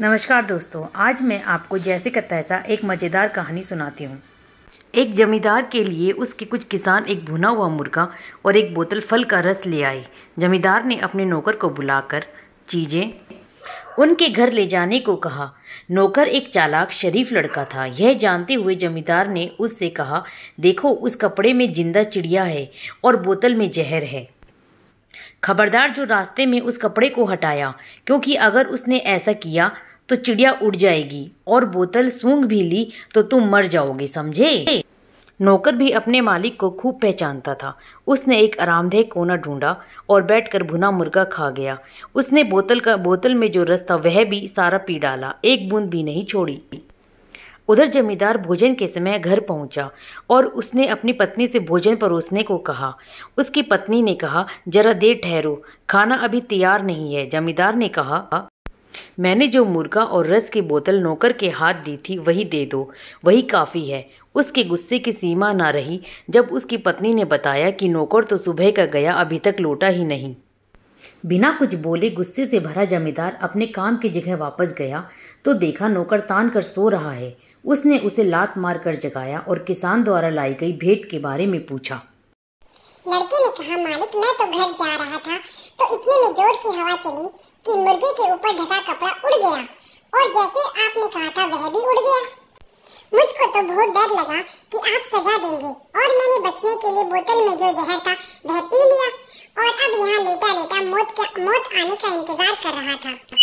नमस्कार दोस्तों आज मैं आपको जैसे का तैसा एक मज़ेदार कहानी सुनाती हूँ एक जमींदार के लिए उसके कुछ किसान एक भुना हुआ मुर्गा और एक बोतल फल का रस ले आए जमींदार ने अपने नौकर को बुलाकर चीज़ें उनके घर ले जाने को कहा नौकर एक चालाक शरीफ लड़का था यह जानते हुए जमींदार ने उससे कहा देखो उस कपड़े में जिंदा चिड़िया है और बोतल में जहर है खबरदार जो रास्ते में उस कपड़े को हटाया क्योंकि अगर उसने ऐसा किया तो चिड़िया उड़ जाएगी और बोतल सूंघ भी ली तो तुम मर जाओगे समझे नौकर भी अपने मालिक को खूब पहचानता था उसने एक आरामदेह कोना ढूंढा और बैठकर भुना मुर्गा खा गया उसने बोतल का बोतल में जो रस था वह भी सारा पी डाला एक बूंद भी नहीं छोड़ी उधर जमींदार भोजन के समय घर पहुंचा और उसने अपनी पत्नी से भोजन परोसने को कहा उसकी पत्नी ने कहा जरा देर ठहरो खाना अभी तैयार नहीं है जमींदार ने कहा मैंने जो मुर्गा और रस की बोतल नौकर के हाथ दी थी वही दे दो वही काफ़ी है उसके गुस्से की सीमा ना रही जब उसकी पत्नी ने बताया कि नौकर तो सुबह का गया अभी तक लौटा ही नहीं बिना कुछ बोले गुस्से से भरा जमींदार अपने काम की जगह वापस गया तो देखा नौकर तान कर सो रहा है उसने उसे लात मारकर जगाया और किसान द्वारा लाई गई भेंट के बारे में पूछा लड़की ने कहा मालिक मैं तो घर जा रहा था तो इतने में जोर की हवा चली कि मुर्गे के ऊपर ढका कपड़ा उड़ गया और जैसे आपने कहा था वह भी उड़ गया मुझको तो बहुत डर लगा कि आप सजा देंगे और मैंने बचने के लिए बोतल में जो जहर था वह पी लिया और अब यहाँ लेटा लेटा मौत का मौत आने का इंतजार कर रहा था